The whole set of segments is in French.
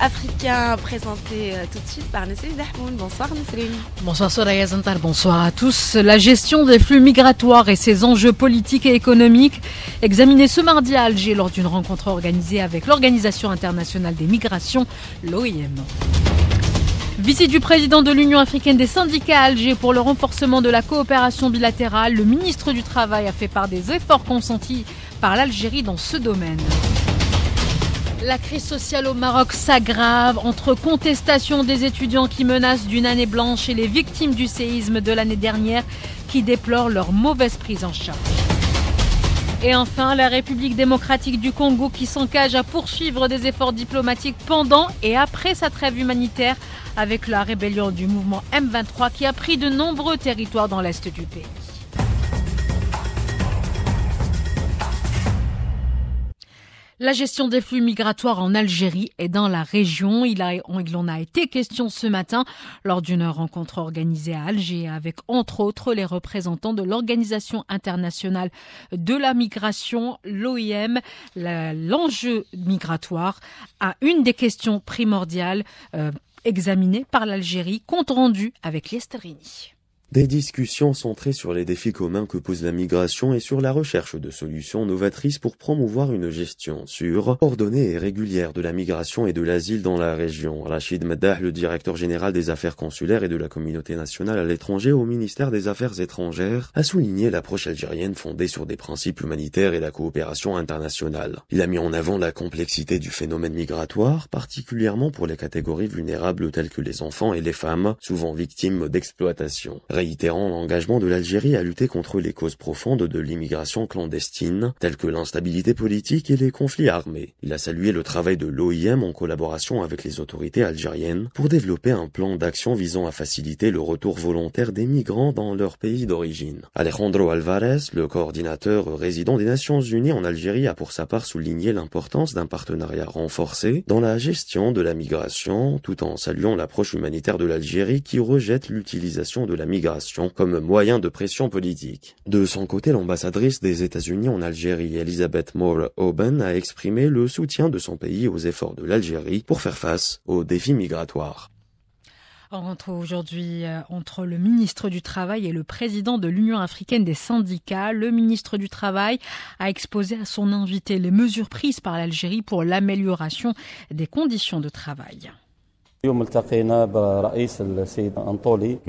africain présenté euh, tout de suite par Nesrine Dahmoun. Bonsoir Nesrine. Bonsoir Soraya bonsoir à tous. La gestion des flux migratoires et ses enjeux politiques et économiques examinés ce mardi à Alger lors d'une rencontre organisée avec l'Organisation internationale des migrations, l'OIM. Visite du président de l'Union africaine des syndicats à Alger pour le renforcement de la coopération bilatérale. Le ministre du Travail a fait part des efforts consentis par l'Algérie dans ce domaine. La crise sociale au Maroc s'aggrave entre contestation des étudiants qui menacent d'une année blanche et les victimes du séisme de l'année dernière qui déplorent leur mauvaise prise en charge. Et enfin, la République démocratique du Congo qui s'engage à poursuivre des efforts diplomatiques pendant et après sa trêve humanitaire avec la rébellion du mouvement M23 qui a pris de nombreux territoires dans l'est du pays. La gestion des flux migratoires en Algérie et dans la région, il, a, il en a été question ce matin lors d'une rencontre organisée à Alger avec entre autres les représentants de l'Organisation internationale de la migration, l'OIM. L'enjeu migratoire à une des questions primordiales euh, examinées par l'Algérie, compte rendu avec l'Estérini. Des discussions centrées sur les défis communs que pose la migration et sur la recherche de solutions novatrices pour promouvoir une gestion sûre, ordonnée et régulière de la migration et de l'asile dans la région. Rachid Madah, le directeur général des affaires consulaires et de la communauté nationale à l'étranger au ministère des Affaires étrangères, a souligné l'approche algérienne fondée sur des principes humanitaires et la coopération internationale. Il a mis en avant la complexité du phénomène migratoire, particulièrement pour les catégories vulnérables telles que les enfants et les femmes, souvent victimes d'exploitation réitérant l'engagement de l'Algérie à lutter contre les causes profondes de l'immigration clandestine, telles que l'instabilité politique et les conflits armés. Il a salué le travail de l'OIM en collaboration avec les autorités algériennes pour développer un plan d'action visant à faciliter le retour volontaire des migrants dans leur pays d'origine. Alejandro Alvarez, le coordinateur résident des Nations Unies en Algérie, a pour sa part souligné l'importance d'un partenariat renforcé dans la gestion de la migration, tout en saluant l'approche humanitaire de l'Algérie qui rejette l'utilisation de la migration comme moyen de pression politique. De son côté, l'ambassadrice des États-Unis en Algérie, Elisabeth Moore Oben, a exprimé le soutien de son pays aux efforts de l'Algérie pour faire face aux défis migratoires. On aujourd'hui euh, entre le ministre du Travail et le président de l'Union africaine des syndicats. Le ministre du Travail a exposé à son invité les mesures prises par l'Algérie pour l'amélioration des conditions de travail. Nous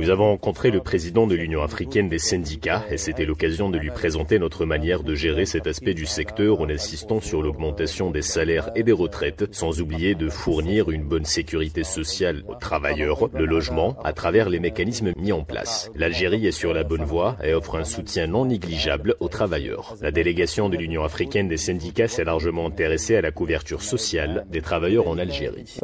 avons rencontré le président de l'Union africaine des syndicats et c'était l'occasion de lui présenter notre manière de gérer cet aspect du secteur en insistant sur l'augmentation des salaires et des retraites, sans oublier de fournir une bonne sécurité sociale aux travailleurs, le logement, à travers les mécanismes mis en place. L'Algérie est sur la bonne voie et offre un soutien non négligeable aux travailleurs. La délégation de l'Union africaine des syndicats s'est largement intéressée à la couverture sociale des travailleurs en Algérie.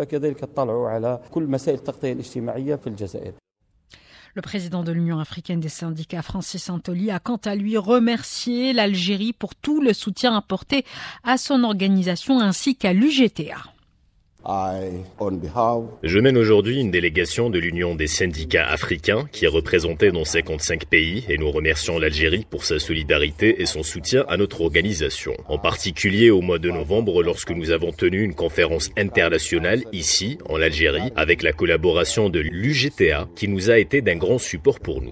Le président de l'Union africaine des syndicats, Francis Antoli, a quant à lui remercié l'Algérie pour tout le soutien apporté à son organisation ainsi qu'à l'UGTA. Je mène aujourd'hui une délégation de l'Union des syndicats africains qui est représentée dans 55 pays et nous remercions l'Algérie pour sa solidarité et son soutien à notre organisation. En particulier au mois de novembre lorsque nous avons tenu une conférence internationale ici en Algérie avec la collaboration de l'UGTA qui nous a été d'un grand support pour nous.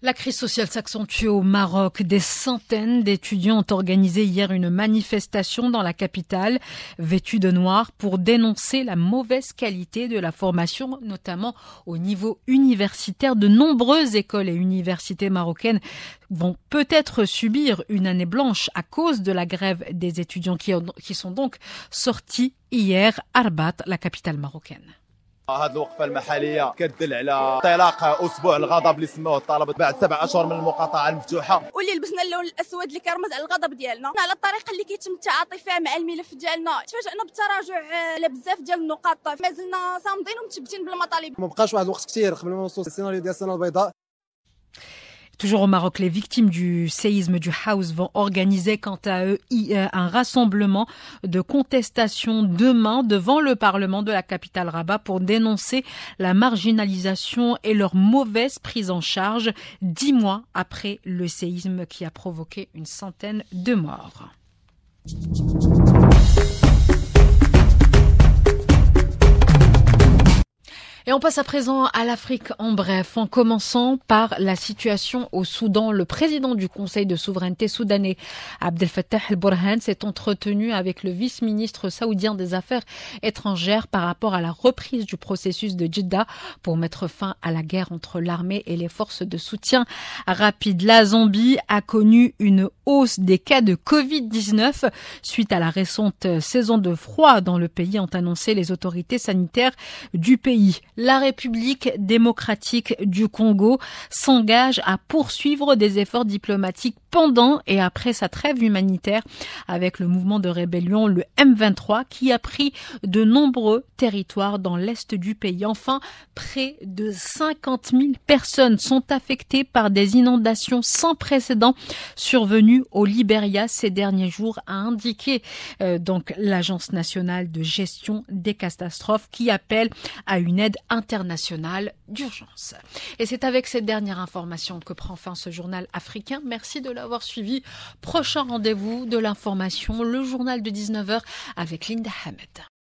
La crise sociale s'accentue au Maroc. Des centaines d'étudiants ont organisé hier une manifestation dans la capitale, vêtue de noir, pour dénoncer la mauvaise qualité de la formation, notamment au niveau universitaire. De nombreuses écoles et universités marocaines vont peut-être subir une année blanche à cause de la grève des étudiants qui, sont donc sortis hier à Rabat, la capitale marocaine. هذه آه، الوقفه المحليه كدل على انطلاق اسبوع الغضب اللي سموه الطلبه بعد سبع اشهر من المقاطعه المفتوحه واللي لبسنا اللون الاسود اللي كيرمز على الغضب ديالنا على الطريقه اللي كيتم التعاطي فيها مع الملف ديالنا تفاجئنا بالتراجع آه، على بزاف ديال النقاط مازلنا صامدين ومثبتين بالمطالب مابقاش واحد الوقت كثير قبل ما نوصل السيناريو ديال السنه البيضاء Toujours au Maroc, les victimes du séisme du House vont organiser quant à eux euh, un rassemblement de contestation demain devant le Parlement de la capitale Rabat pour dénoncer la marginalisation et leur mauvaise prise en charge dix mois après le séisme qui a provoqué une centaine de morts. Et on passe à présent à l'Afrique en bref, en commençant par la situation au Soudan. Le président du Conseil de souveraineté soudanais, Abdel Fattah el-Burhan, s'est entretenu avec le vice-ministre saoudien des Affaires étrangères par rapport à la reprise du processus de Jeddah pour mettre fin à la guerre entre l'armée et les forces de soutien rapide. La Zambie a connu une hausse des cas de Covid-19 suite à la récente saison de froid dans le pays, ont annoncé les autorités sanitaires du pays la République démocratique du Congo s'engage à poursuivre des efforts diplomatiques pendant et après sa trêve humanitaire avec le mouvement de rébellion, le M23, qui a pris de nombreux territoires dans l'est du pays. Enfin, près de 50 000 personnes sont affectées par des inondations sans précédent survenues au Liberia ces derniers jours, a indiqué euh, donc l'Agence nationale de gestion des catastrophes qui appelle à une aide international d'urgence. Et c'est avec cette dernière information que prend fin ce journal africain. Merci de l'avoir suivi. Prochain rendez-vous de l'information, le journal de 19h avec Linda Hamed.